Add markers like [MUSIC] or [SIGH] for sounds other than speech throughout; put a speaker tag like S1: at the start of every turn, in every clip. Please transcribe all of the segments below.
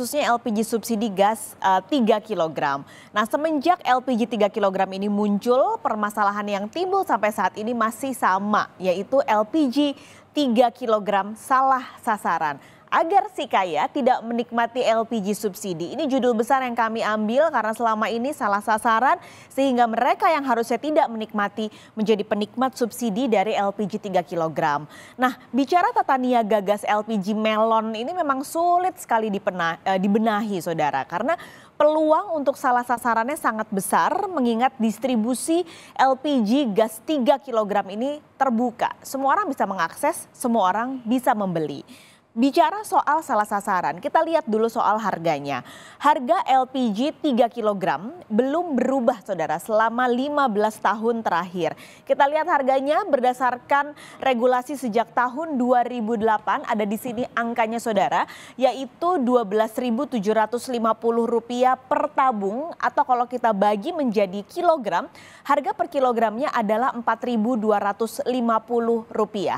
S1: khususnya LPG subsidi gas uh, 3 kg. Nah, semenjak LPG 3 kg ini muncul, permasalahan yang timbul sampai saat ini masih sama, yaitu LPG 3 kg salah sasaran agar si kaya tidak menikmati LPG subsidi. Ini judul besar yang kami ambil karena selama ini salah sasaran sehingga mereka yang harusnya tidak menikmati menjadi penikmat subsidi dari LPG 3 kg. Nah, bicara tata niaga gas LPG melon ini memang sulit sekali dipenah, eh, dibenahi Saudara karena peluang untuk salah sasarannya sangat besar mengingat distribusi LPG gas 3 kg ini terbuka. Semua orang bisa mengakses, semua orang bisa membeli. Bicara soal salah sasaran, kita lihat dulu soal harganya. Harga LPG 3 kg belum berubah saudara selama 15 tahun terakhir. Kita lihat harganya berdasarkan regulasi sejak tahun 2008 ada di sini angkanya saudara yaitu Rp12.750 per tabung atau kalau kita bagi menjadi kilogram harga per kilogramnya adalah Rp4.250.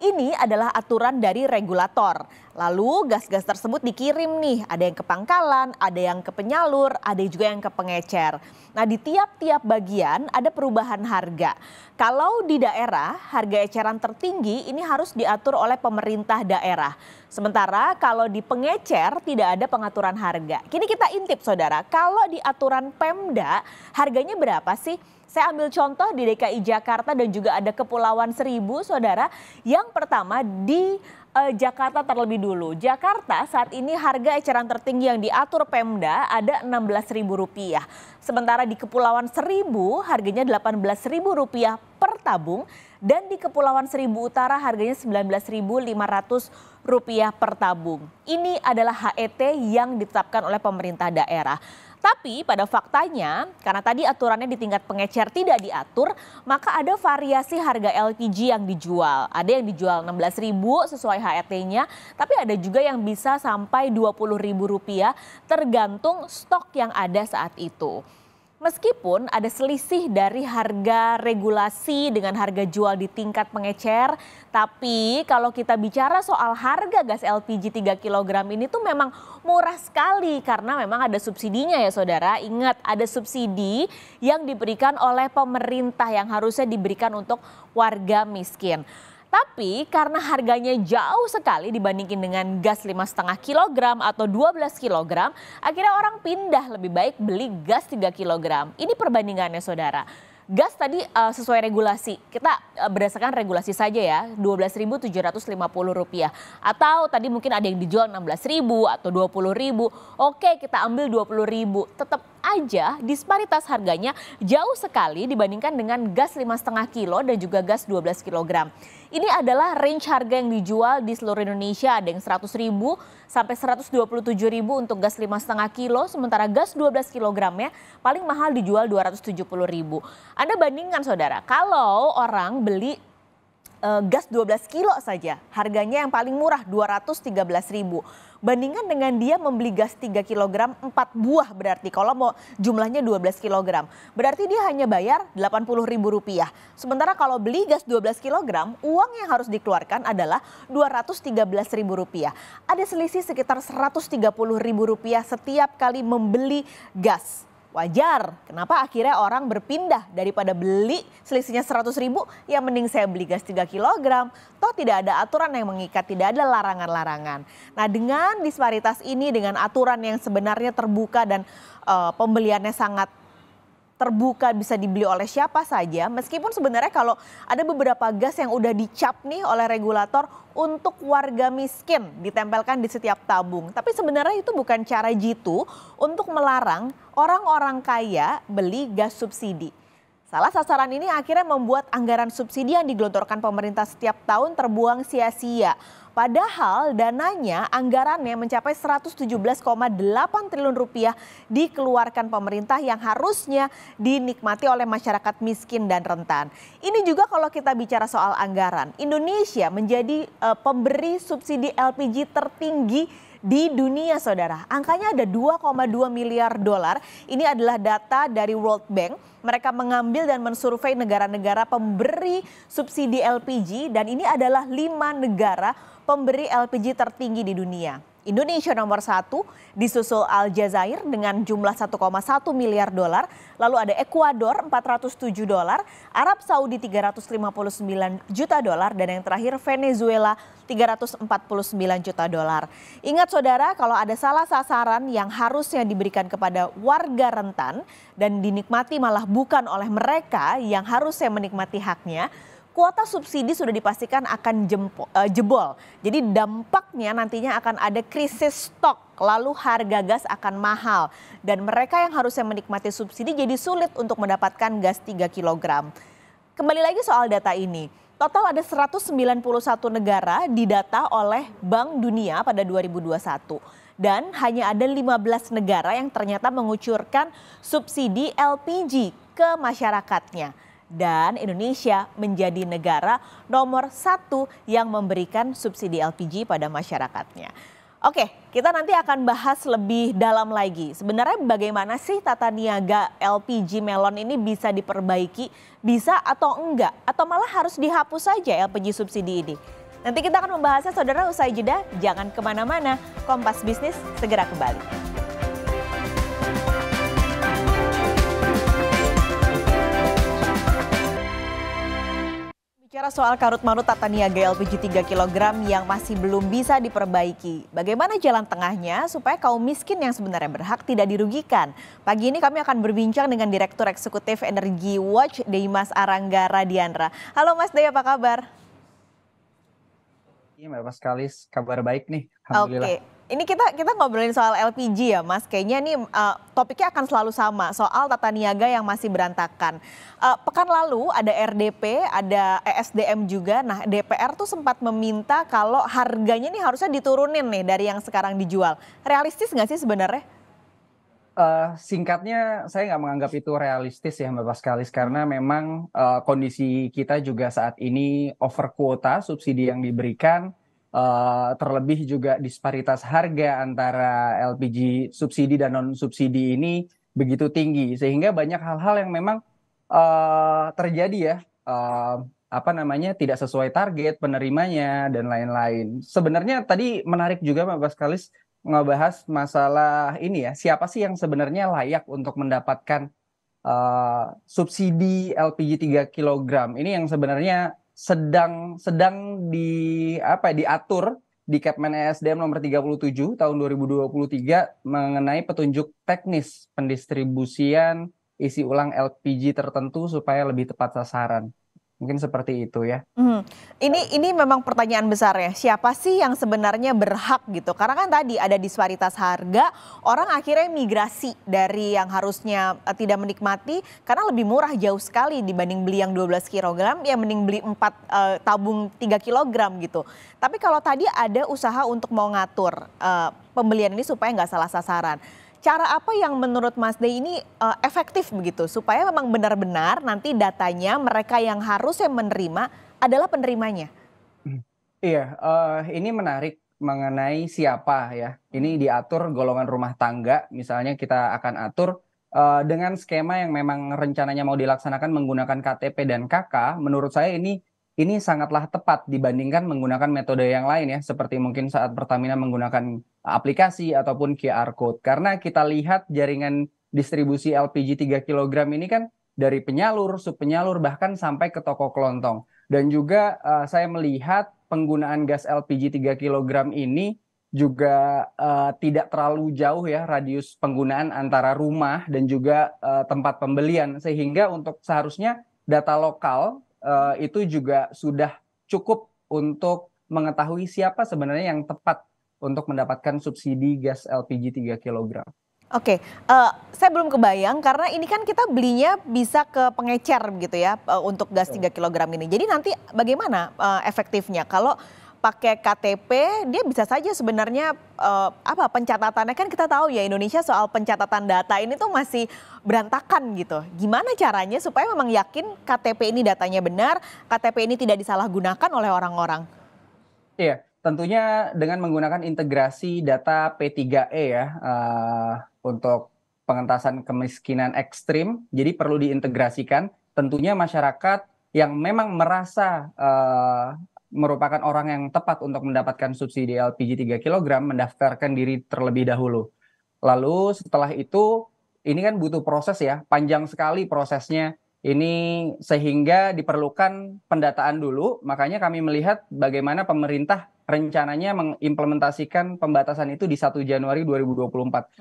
S1: Ini adalah aturan dari regulator. Lalu gas-gas tersebut dikirim nih, ada yang ke pangkalan, ada yang ke penyalur, ada juga yang ke pengecer. Nah di tiap-tiap bagian ada perubahan harga. Kalau di daerah harga eceran tertinggi ini harus diatur oleh pemerintah daerah. Sementara kalau di pengecer tidak ada pengaturan harga. Kini kita intip saudara, kalau di aturan Pemda harganya berapa sih? Saya ambil contoh di DKI Jakarta dan juga ada Kepulauan Seribu, saudara. Yang pertama di eh, Jakarta terlebih dulu. Jakarta saat ini harga eceran tertinggi yang diatur Pemda ada Rp16.000. Sementara di Kepulauan Seribu harganya Rp18.000 per tabung dan di Kepulauan Seribu Utara harganya Rp19.500 per tabung. Ini adalah HET yang ditetapkan oleh pemerintah daerah. Tapi pada faktanya, karena tadi aturannya di tingkat pengecer tidak diatur, maka ada variasi harga LPG yang dijual. Ada yang dijual 16.000 sesuai HET-nya, tapi ada juga yang bisa sampai Rp20.000 tergantung stok yang ada saat itu. Meskipun ada selisih dari harga regulasi dengan harga jual di tingkat pengecer, tapi kalau kita bicara soal harga gas LPG 3 kg ini tuh memang murah sekali karena memang ada subsidinya ya saudara. Ingat ada subsidi yang diberikan oleh pemerintah yang harusnya diberikan untuk warga miskin. Tapi karena harganya jauh sekali dibandingin dengan gas 5,5 kg atau 12 kg, akhirnya orang pindah lebih baik beli gas 3 kg. Ini perbandingannya saudara. Gas tadi uh, sesuai regulasi. Kita uh, berdasarkan regulasi saja ya, Rp12.750 atau tadi mungkin ada yang dijual 16.000 atau 20.000. Oke, kita ambil 20.000. Tetap aja disparitas harganya jauh sekali dibandingkan dengan gas 5,5 kilo dan juga gas 12 kg. Ini adalah range harga yang dijual di seluruh Indonesia, ada yang 100 ribu sampai 127 ribu untuk gas 5,5 kilo, sementara gas 12 kilogramnya paling mahal dijual 270 ribu. Anda bandingkan saudara, kalau orang beli uh, gas 12 kilo saja harganya yang paling murah ribu. Bandingkan dengan dia membeli gas 3 kg 4 buah berarti kalau mau jumlahnya 12 kg. Berarti dia hanya bayar ribu rupiah. Sementara kalau beli gas 12 kg, uang yang harus dikeluarkan adalah ribu rupiah. Ada selisih sekitar ribu rupiah setiap kali membeli gas wajar. Kenapa akhirnya orang berpindah daripada beli selisihnya 100 ribu, ya mending saya beli gas 3 kg. Toh tidak ada aturan yang mengikat, tidak ada larangan-larangan. Nah dengan disparitas ini, dengan aturan yang sebenarnya terbuka dan uh, pembeliannya sangat terbuka bisa dibeli oleh siapa saja meskipun sebenarnya kalau ada beberapa gas yang udah dicap nih oleh regulator untuk warga miskin ditempelkan di setiap tabung. Tapi sebenarnya itu bukan cara jitu untuk melarang orang-orang kaya beli gas subsidi. Salah sasaran ini akhirnya membuat anggaran subsidi yang digelontorkan pemerintah setiap tahun terbuang sia-sia. Padahal dananya anggarannya mencapai 117,8 triliun rupiah dikeluarkan pemerintah yang harusnya dinikmati oleh masyarakat miskin dan rentan. Ini juga kalau kita bicara soal anggaran, Indonesia menjadi uh, pemberi subsidi LPG tertinggi di dunia saudara. Angkanya ada 2,2 miliar dolar. Ini adalah data dari World Bank. Mereka mengambil dan mensurvei negara-negara pemberi subsidi LPG dan ini adalah lima negara pemberi LPG tertinggi di dunia. Indonesia nomor satu, disusul Aljazair dengan jumlah 1,1 miliar dolar, lalu ada Ekuador 407 dolar, Arab Saudi 359 juta dolar, dan yang terakhir Venezuela 349 juta dolar. Ingat saudara, kalau ada salah sasaran yang harusnya diberikan kepada warga rentan dan dinikmati malah bukan oleh mereka yang harusnya menikmati haknya, kuota subsidi sudah dipastikan akan jempo, eh, jebol. Jadi dampaknya nantinya akan ada krisis stok, lalu harga gas akan mahal. Dan mereka yang harusnya menikmati subsidi jadi sulit untuk mendapatkan gas 3 kg. Kembali lagi soal data ini. Total ada 191 negara didata oleh Bank Dunia pada 2021 dan hanya ada 15 negara yang ternyata mengucurkan subsidi LPG ke masyarakatnya dan Indonesia menjadi negara nomor satu yang memberikan subsidi LPG pada masyarakatnya. Oke, kita nanti akan bahas lebih dalam lagi. Sebenarnya bagaimana sih tata niaga LPG melon ini bisa diperbaiki, bisa atau enggak, atau malah harus dihapus saja LPG subsidi ini. Nanti kita akan membahasnya saudara usai jeda, jangan kemana-mana. Kompas Bisnis segera kembali. Bicara soal karut marut tata niaga LPG 3 kg yang masih belum bisa diperbaiki, bagaimana jalan tengahnya supaya kaum miskin yang sebenarnya berhak tidak dirugikan? Pagi ini kami akan berbincang dengan Direktur Eksekutif Energi Watch, Deimas Arangga Radiandra. Halo Mas Dey, apa kabar?
S2: Iya Mbak Paskalis, kabar baik nih. Alhamdulillah.
S1: Okay ini kita kita ngobrolin soal LPG ya, Mas. Kayaknya nih uh, topiknya akan selalu sama soal tata niaga yang masih berantakan. Uh, pekan lalu ada RDP, ada ESDM juga. Nah, DPR tuh sempat meminta kalau harganya nih harusnya diturunin nih dari yang sekarang dijual. Realistis nggak sih sebenarnya?
S2: Uh, singkatnya saya nggak menganggap itu realistis ya Mbak Paskalis karena memang uh, kondisi kita juga saat ini over kuota subsidi yang diberikan Eh, terlebih juga disparitas harga antara LPG subsidi dan non subsidi ini begitu tinggi sehingga banyak hal-hal yang memang uh, terjadi ya uh, apa namanya tidak sesuai target penerimanya dan lain-lain. Sebenarnya tadi menarik juga Pak Baskalis ngebahas masalah ini ya siapa sih yang sebenarnya layak untuk mendapatkan uh, subsidi LPG 3 kg ini yang sebenarnya sedang sedang di apa ya, diatur di Kepmen ESDM nomor 37 tahun 2023 mengenai petunjuk teknis pendistribusian isi ulang LPG tertentu supaya lebih tepat sasaran. Mungkin seperti itu ya.
S1: Hmm. Ini ini memang pertanyaan besar ya. Siapa sih yang sebenarnya berhak gitu? Karena kan tadi ada disparitas harga, orang akhirnya migrasi dari yang harusnya eh, tidak menikmati karena lebih murah jauh sekali dibanding beli yang 12 kg, ya mending beli 4 uh, eh, tabung 3 kg gitu. Tapi kalau tadi ada usaha untuk mau ngatur uh, pembelian ini supaya nggak salah sasaran. Cara apa yang menurut Mas Day ini uh, efektif begitu supaya memang benar-benar nanti datanya mereka yang harus yang menerima adalah penerimanya?
S2: Hmm. Iya, uh, ini menarik mengenai siapa ya. Ini diatur golongan rumah tangga, misalnya kita akan atur uh, dengan skema yang memang rencananya mau dilaksanakan menggunakan KTP dan KK. Menurut saya ini ini sangatlah tepat dibandingkan menggunakan metode yang lain ya seperti mungkin saat Pertamina menggunakan aplikasi ataupun QR code karena kita lihat jaringan distribusi LPG 3 kg ini kan dari penyalur, sub penyalur bahkan sampai ke toko kelontong. Dan juga uh, saya melihat penggunaan gas LPG 3 kg ini juga uh, tidak terlalu jauh ya radius penggunaan antara rumah dan juga uh, tempat pembelian sehingga untuk seharusnya data lokal uh, itu juga sudah cukup untuk mengetahui siapa sebenarnya yang tepat untuk mendapatkan subsidi gas LPG 3 kg. Oke,
S1: okay. uh, eh, saya belum kebayang karena ini kan kita belinya bisa ke pengecer gitu ya uh, untuk gas 3 kg ini. Jadi nanti bagaimana uh, efektifnya kalau pakai KTP, dia bisa saja sebenarnya uh, apa pencatatannya kan kita tahu ya Indonesia soal pencatatan data ini tuh masih berantakan gitu. Gimana caranya supaya memang yakin KTP ini datanya benar, KTP ini tidak disalahgunakan oleh orang-orang?
S2: Iya, tentunya dengan menggunakan integrasi data P3E ya uh, untuk pengentasan kemiskinan ekstrim. Jadi perlu diintegrasikan. Tentunya masyarakat yang memang merasa uh, merupakan orang yang tepat untuk mendapatkan subsidi LPG 3 kg mendaftarkan diri terlebih dahulu. Lalu setelah itu ini kan butuh proses ya, panjang sekali prosesnya. Ini sehingga diperlukan pendataan dulu, makanya kami melihat bagaimana pemerintah rencananya mengimplementasikan pembatasan itu di 1 Januari 2024.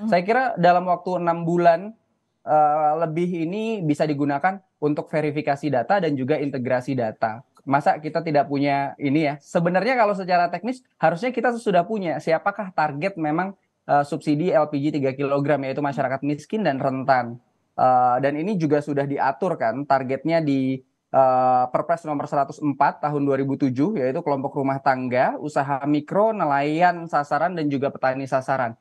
S2: Hmm. Saya kira dalam waktu enam bulan uh, lebih ini bisa digunakan untuk verifikasi data dan juga integrasi data masa kita tidak punya ini ya. Sebenarnya kalau secara teknis harusnya kita sudah punya siapakah target memang uh, subsidi LPG 3 kg yaitu masyarakat miskin dan rentan. Uh, dan ini juga sudah diatur kan targetnya di uh, Perpres nomor 104 tahun 2007 yaitu kelompok rumah tangga, usaha mikro, nelayan sasaran dan juga petani sasaran.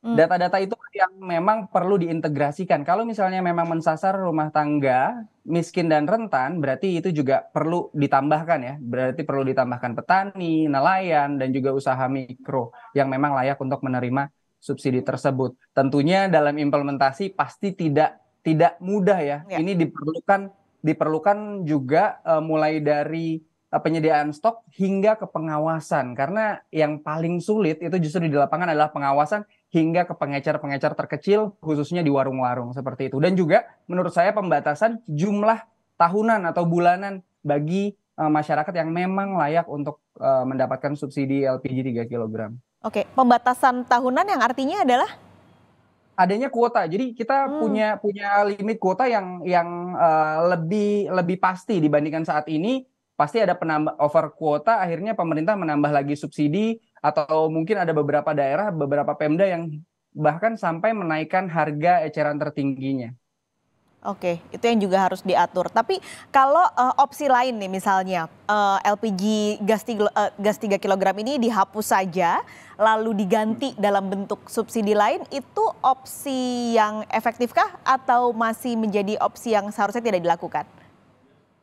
S2: Hmm. Data-data itu yang memang perlu diintegrasikan. Kalau misalnya memang mensasar rumah tangga miskin dan rentan, berarti itu juga perlu ditambahkan ya. Berarti perlu ditambahkan petani, nelayan, dan juga usaha mikro yang memang layak untuk menerima subsidi tersebut. Tentunya dalam implementasi pasti tidak tidak mudah ya. ya. Ini diperlukan diperlukan juga uh, mulai dari eh, penyediaan stok hingga ke pengawasan karena yang paling sulit itu justru di lapangan adalah pengawasan hingga ke pengecer-pengecer terkecil khususnya di warung-warung seperti itu. Dan juga menurut saya pembatasan jumlah tahunan atau bulanan bagi uh, masyarakat yang memang layak untuk uh, mendapatkan subsidi LPG 3 kg.
S1: Oke, pembatasan tahunan yang artinya adalah
S2: adanya kuota. Jadi kita hmm. punya punya limit kuota yang yang uh, lebih lebih pasti dibandingkan saat ini. Pasti ada penambah over kuota akhirnya pemerintah menambah lagi subsidi atau mungkin ada beberapa daerah, beberapa pemda yang bahkan sampai menaikkan harga eceran tertingginya.
S1: Oke, itu yang juga harus diatur. Tapi kalau uh, opsi lain nih misalnya uh, eh, LPG gas 3, uh, eh, gas 3 kg ini dihapus saja lalu diganti dalam bentuk subsidi lain itu opsi yang efektifkah atau masih menjadi opsi yang seharusnya tidak dilakukan?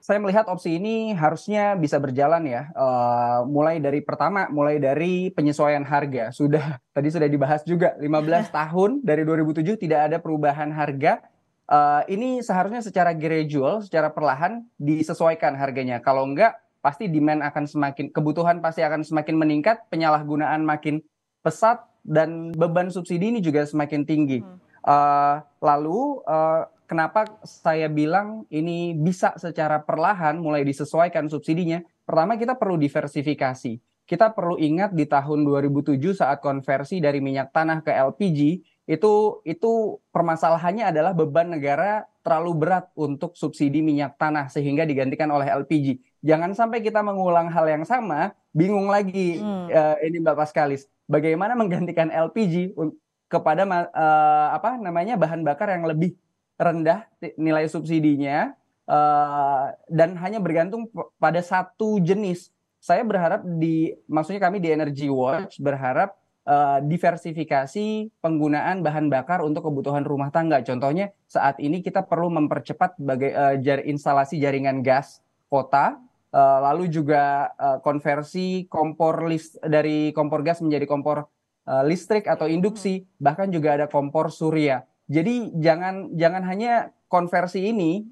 S2: saya melihat opsi ini harusnya bisa berjalan ya. Uh, mulai dari pertama, mulai dari penyesuaian harga. Sudah [LAUGHS] tadi sudah dibahas juga 15 [LAUGHS] tahun dari 2007 tidak ada perubahan harga. Uh, ini seharusnya secara gradual, secara perlahan disesuaikan harganya. Kalau enggak pasti demand akan semakin kebutuhan pasti akan semakin meningkat, penyalahgunaan makin pesat dan beban subsidi ini juga semakin tinggi. Hmm. Uh, lalu uh, kenapa saya bilang ini bisa secara perlahan mulai disesuaikan subsidinya? Pertama kita perlu diversifikasi. Kita perlu ingat di tahun 2007 saat konversi dari minyak tanah ke LPG itu itu permasalahannya adalah beban negara terlalu berat untuk subsidi minyak tanah sehingga digantikan oleh LPG. Jangan sampai kita mengulang hal yang sama, bingung lagi hmm. uh, ini Bapak Paskalis. Bagaimana menggantikan LPG kepada uh, apa namanya bahan bakar yang lebih rendah nilai subsidinya uh, dan hanya bergantung pada satu jenis. Saya berharap di maksudnya kami di Energy Watch berharap uh, diversifikasi penggunaan bahan bakar untuk kebutuhan rumah tangga. Contohnya saat ini kita perlu mempercepat bagai uh, eh, jar, instalasi jaringan gas kota uh, lalu juga uh, konversi kompor list dari kompor gas menjadi kompor uh, listrik atau induksi hmm. bahkan juga ada kompor surya jadi jangan jangan hanya konversi ini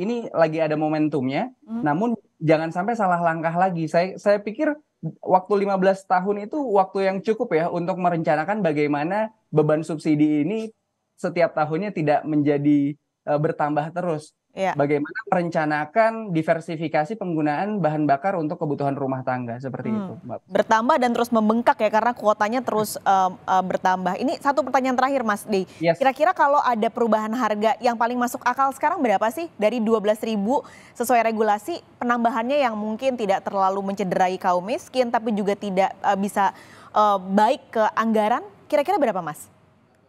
S2: ini lagi ada momentumnya, hmm. namun jangan sampai salah langkah lagi. Saya saya pikir waktu 15 tahun itu waktu yang cukup ya untuk merencanakan bagaimana beban subsidi ini setiap tahunnya tidak menjadi Eh, bertambah terus. Ya. Bagaimana merencanakan diversifikasi penggunaan bahan bakar untuk kebutuhan rumah tangga seperti hmm. itu, Mbak.
S1: Bertambah dan terus membengkak ya karena kuotanya terus um, uh, bertambah. Ini satu pertanyaan terakhir, Mas Di. Yes. Kira-kira kalau ada perubahan harga yang paling masuk akal sekarang berapa sih dari ribu sesuai regulasi penambahannya yang mungkin tidak terlalu mencederai kaum miskin tapi juga tidak uh, bisa uh, baik ke anggaran? Kira-kira berapa, Mas?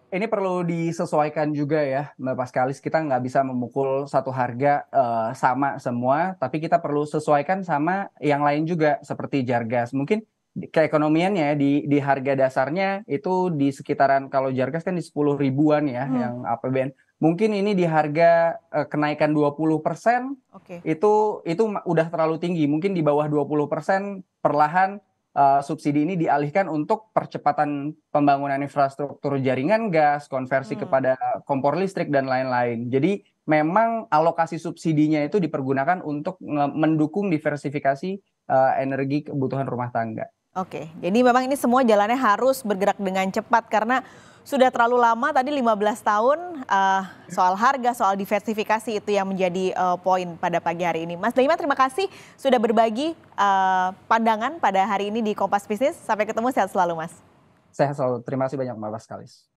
S1: ini
S2: perlu disesuaikan juga ya, Mbak Paskalis. Kita nggak bisa memukul satu harga uh, sama semua, tapi kita perlu sesuaikan sama yang lain juga, seperti jargas. Mungkin keekonomiannya di di harga dasarnya itu di sekitaran kalau jargas kan di sepuluh ribuan ya hmm. yang APBN. Mungkin ini di harga uh, kenaikan 20% okay. itu itu udah terlalu tinggi. Mungkin di bawah 20% perlahan uh, subsidi ini dialihkan untuk percepatan pembangunan infrastruktur jaringan gas, konversi hmm. kepada kompor listrik dan lain-lain. Jadi memang alokasi subsidinya itu dipergunakan untuk mendukung diversifikasi uh, energi kebutuhan rumah tangga.
S1: Oke, jadi memang ini semua jalannya harus bergerak dengan cepat karena sudah terlalu lama tadi 15 tahun uh, soal harga, soal diversifikasi itu yang menjadi uh, poin pada pagi hari ini. Mas Daima terima kasih sudah berbagi uh, pandangan pada hari ini di Kompas Bisnis. Sampai ketemu sehat selalu Mas.
S2: Sehat selalu. Terima kasih banyak Mbak Paskalis.